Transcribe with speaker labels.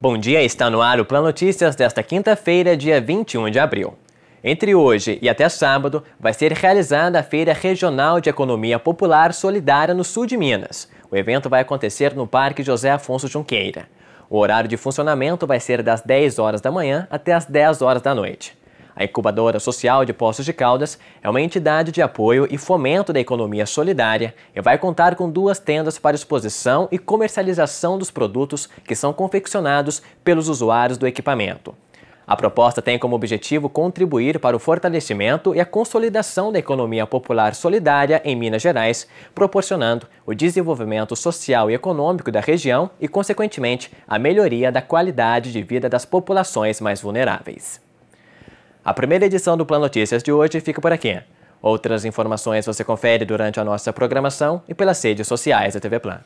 Speaker 1: Bom dia, está no ar o Plan Notícias desta quinta-feira, dia 21 de abril. Entre hoje e até sábado, vai ser realizada a Feira Regional de Economia Popular Solidária no sul de Minas. O evento vai acontecer no Parque José Afonso Junqueira. O horário de funcionamento vai ser das 10 horas da manhã até as 10 horas da noite. A incubadora social de Poços de Caldas é uma entidade de apoio e fomento da economia solidária e vai contar com duas tendas para exposição e comercialização dos produtos que são confeccionados pelos usuários do equipamento. A proposta tem como objetivo contribuir para o fortalecimento e a consolidação da economia popular solidária em Minas Gerais, proporcionando o desenvolvimento social e econômico da região e, consequentemente, a melhoria da qualidade de vida das populações mais vulneráveis. A primeira edição do Plan Notícias de hoje fica por aqui. Outras informações você confere durante a nossa programação e pelas redes sociais da TV Plan.